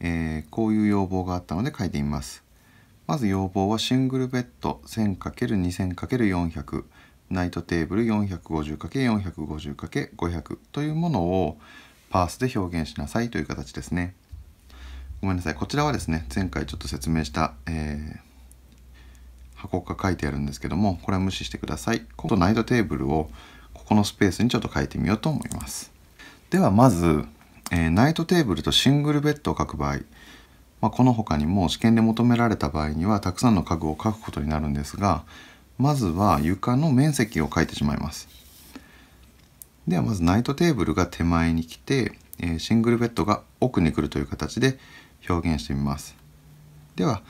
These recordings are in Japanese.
えー、こういう要望があったので書いてみます。まず要望はシングルベッド 1000×2000×400 ナイトテーブル 450×450×500 というものをパースで表現しなさいという形ですね。ごめんなさい。こちらはですね、前回ちょっと説明した、えー、箱が書いてあるんですけども、これは無視してください。今度ナイトテーブルをここのスペースにちょっと書いてみようと思います。ではまず、えー、ナイトテーブルとシングルベッドを書く場合、まあ、この他にも試験で求められた場合にはたくさんの家具を書くことになるんですがまずは床の面積を書いてしまいますではまずナイトテーブルが手前に来て、えー、シングルベッドが奥に来るという形で表現してみますでは、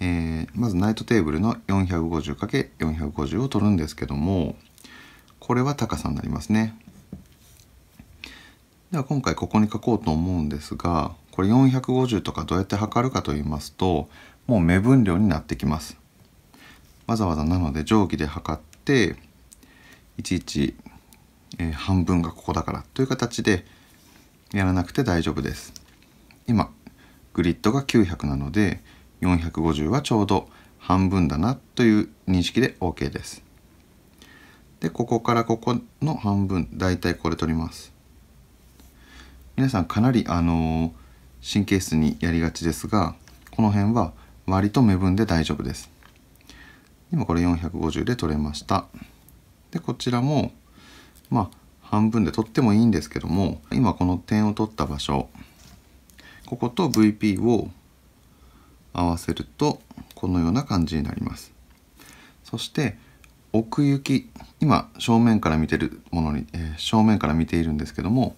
えー、まずナイトテーブルの 450×450 を取るんですけどもこれは高さになりますねでは今回ここに書こうと思うんですがこれ450とかどうやって測るかと言いますともう目分量になってきますわざわざなので定規で測っていちいち、えー、半分がここだからという形でやらなくて大丈夫です今グリッドが900なので450はちょうど半分だなという認識で OK ですでここからここの半分だいたいこれ取ります皆さんかなりあの神経質にやりがちですがこの辺は割と目分で大丈夫です今これ450で取れましたでこちらもまあ半分で取ってもいいんですけども今この点を取った場所ここと VP を合わせるとこのような感じになりますそして奥行き今正面から見てるものに、えー、正面から見ているんですけども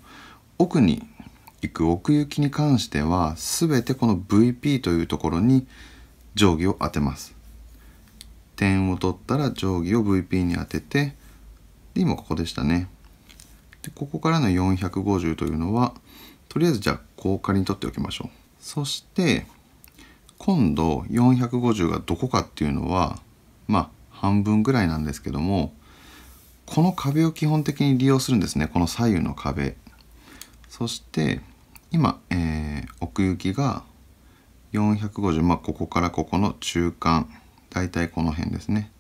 奥に行く奥行きに関しては全てこの VP というところに定規を当てます点を取ったら定規を VP に当ててで今ここでしたねでここからの450というのはとりあえずじゃあこう仮に取っておきましょうそして今度450がどこかっていうのはまあ半分ぐらいなんですけどもこの壁を基本的に利用するんですねこの左右の壁そして今、えー、奥行きが450まあここからここの中間大体この辺ですね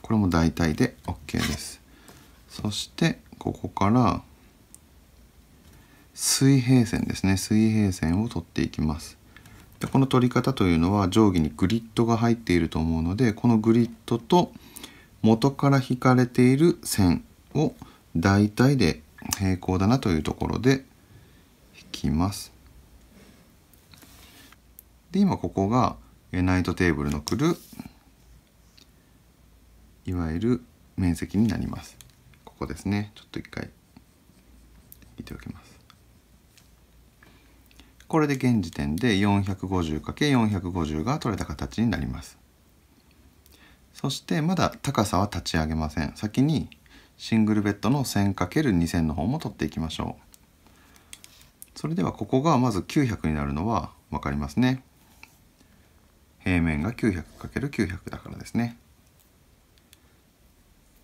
これも大体で OK ですそしてここから水平線ですね水平線を取っていきますでこの取り方というのは定規にグリッドが入っていると思うのでこのグリッドと元から引かれている線を大体で平行だなというところで引きます。で今ここがナイトテーブルのくるいわゆる面積になります。ここですねちょっと一回引ておきます。これで現時点で 450×450 が取れた形になります。そしてまだ高さは立ち上げません。先にシングルベッドの 1000×2000 の方も取っていきましょうそれではここがまず900になるのは分かりますね平面が 900×900 だからですね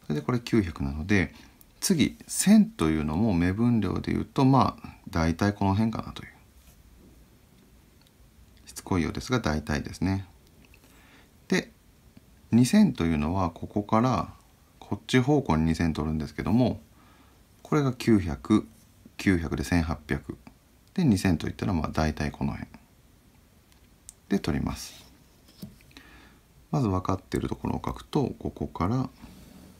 それでこれ900なので次1000というのも目分量でいうとまあ大体この辺かなというしつこいようですが大体ですねで2000というのはここからこっち方向に2000取るんですけどもこれが900900で1800で2000といったらまあ大体この辺で取りますまず分かっているところを書くとここから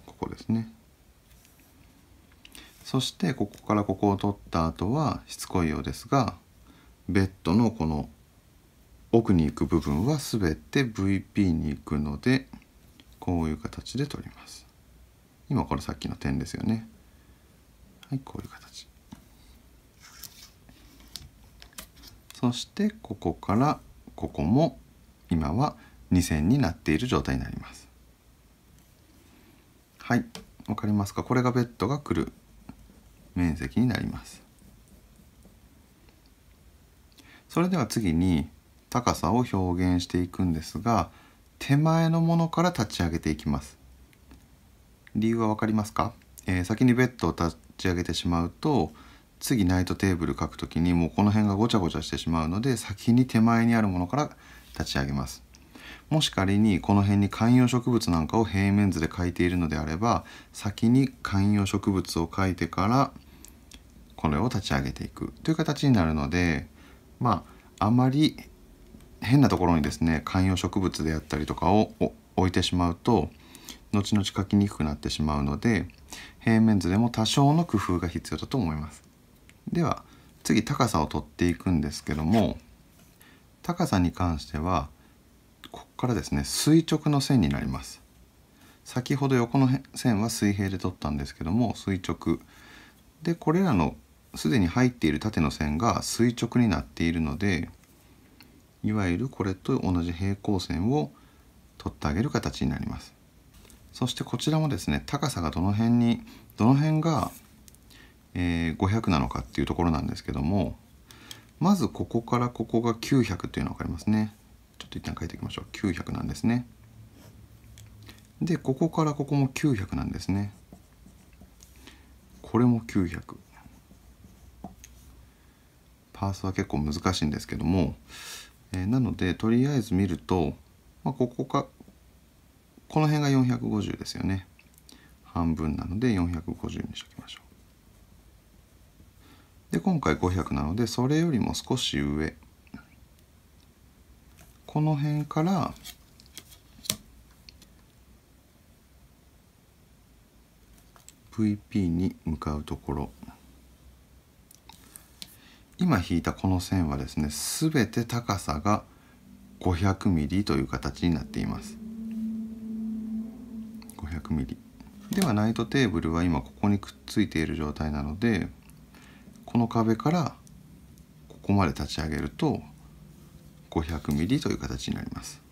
ここですねそしてここからここを取った後はしつこいようですがベッドのこの奥に行く部分は全て VP に行くのでこういう形で取ります。今これさっきの点ですよねはいこういう形そしてここからここも今は2線になっている状態になりますはいわかりますかこれがベッドが来る面積になりますそれでは次に高さを表現していくんですが手前のものから立ち上げていきます理由は分かりますか、えー、先にベッドを立ち上げてしまうと次ナイトテーブル書くときにもうこの辺がごちゃごちゃしてしまうので先に手前にあるものから立ち上げますもし仮にこの辺に観葉植物なんかを平面図で描いているのであれば先に観葉植物を描いてからこれを立ち上げていくという形になるのでまああまり変なところにですね観葉植物であったりとかを置いてしまうと後々書きにくくなってしまうので平面図でも多少の工夫が必要だと思いますでは次高さを取っていくんですけども高さに関してはここからですね垂直の線になります先ほど横の線は水平で取ったんですけども垂直でこれらのすでに入っている縦の線が垂直になっているのでいわゆるこれと同じ平行線を取ってあげる形になりますそしてこちらもですね高さがどの辺にどの辺が、えー、500なのかっていうところなんですけどもまずここからここが900っていうの分かりますねちょっと一旦書いていきましょう900なんですねでここからここも900なんですねこれも900パースは結構難しいんですけども、えー、なのでとりあえず見ると、まあ、ここかこの辺が450ですよね半分なので450にしときましょうで今回500なのでそれよりも少し上この辺から「VP」に向かうところ今引いたこの線はですね全て高さが 500mm という形になっています5 0 0 m ではナイトテーブルは今ここにくっついている状態なのでこの壁からここまで立ち上げると 500mm という形になります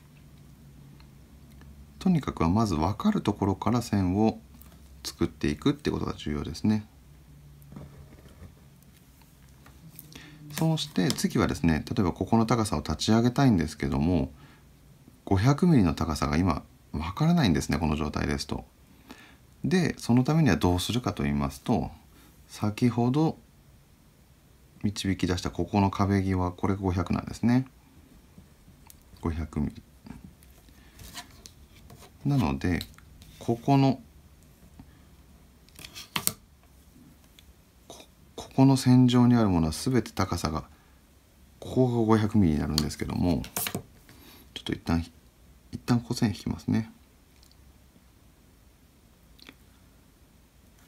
とにかくはまず分かるところから線を作っていくってことが重要ですねそうして次はですね例えばここの高さを立ち上げたいんですけども 500mm の高さが今わからないんですねこの状態ですと。でそのためにはどうするかと言いますと先ほど導き出したここの壁際これ500なんですね。500mm なのでここのここの線上にあるものは全て高さがここが 500mm になるんですけどもちょっと一旦一旦個線引きますね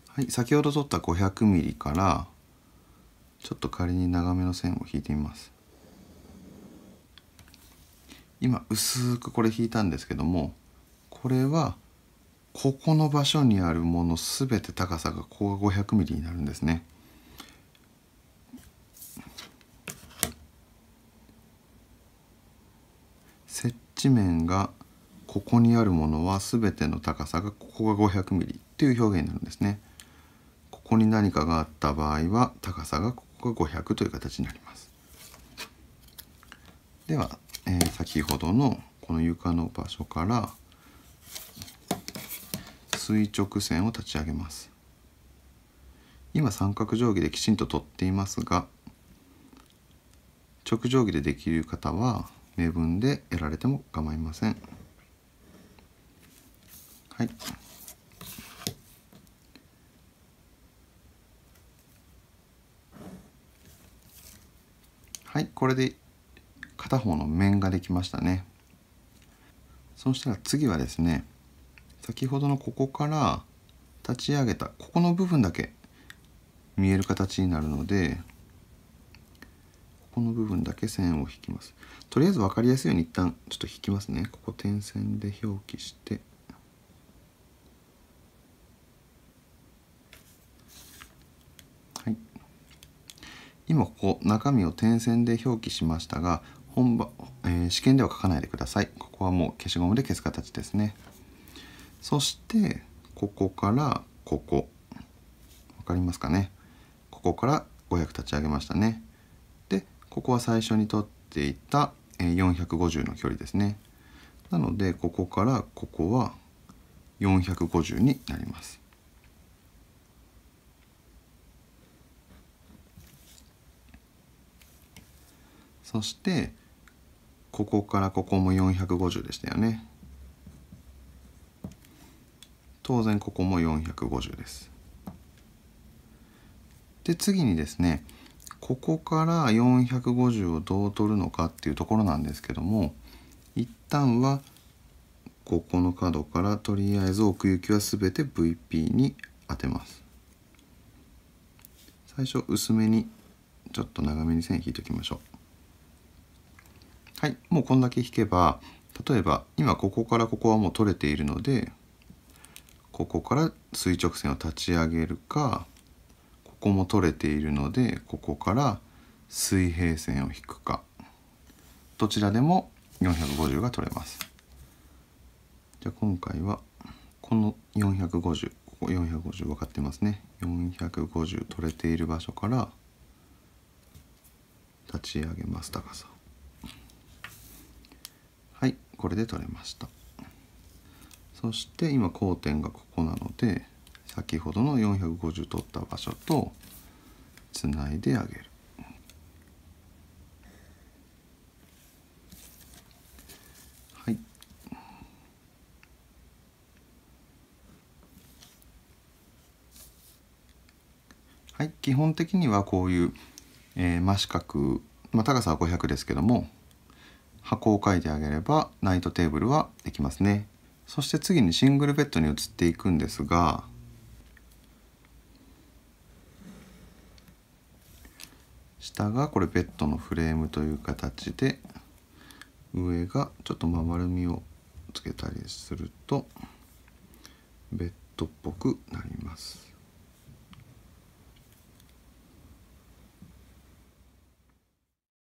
はい先ほど取った 500mm からちょっと仮に長めの線を引いてみます今薄くこれ引いたんですけどもこれはここの場所にあるもの全て高さがここが 500mm になるんですね接地面がここにあるものは全ての高さがここが 500mm っていう表現になるんですね。ここに何かがあった場合は高さがここが500という形になります。では、えー、先ほどのこの床の場所から垂直線を立ち上げます。今三角定規できちんと取っていますが直定規でできる方は銘分でやられても構いません。はい。はい、これで片方の面ができましたね。そしたら次はですね、先ほどのここから立ち上げたここの部分だけ見える形になるのでこの部分だけ線を引きますとりあえず分かりやすいように一旦ちょっと引きますねここ点線で表記してはい今ここ中身を点線で表記しましたが本場、えー、試験では書かないでくださいここはもう消しゴムで消す形ですねそしてここからここ分かりますかねここから500立ち上げましたねここは最初に取っていた450の距離ですねなのでここからここは450になりますそしてここからここも450でしたよね当然ここも450ですで次にですねここから450をどう取るのかっていうところなんですけども一旦はここの角からとりあえず奥行きは全て VP に当てます最初薄めにちょっと長めに線引いておきましょうはいもうこんだけ引けば例えば今ここからここはもう取れているのでここから垂直線を立ち上げるかここも取れているのでここから水平線を引くかどちらでも450が取れますじゃあ今回はこの450ここ450分かってますね450取れている場所から立ち上げます高さはいこれで取れましたそして今交点がここなので先ほどの450取った場所とつないであげる。はい。はい、基本的にはこういう、えー、真四角、まあ、高さは500ですけども箱を書いてあげればナイトテーブルはできますね。そして次にシングルベッドに移っていくんですが下がこれベッドのフレームという形で上がちょっとま丸みをつけたりするとベッドっぽくなります。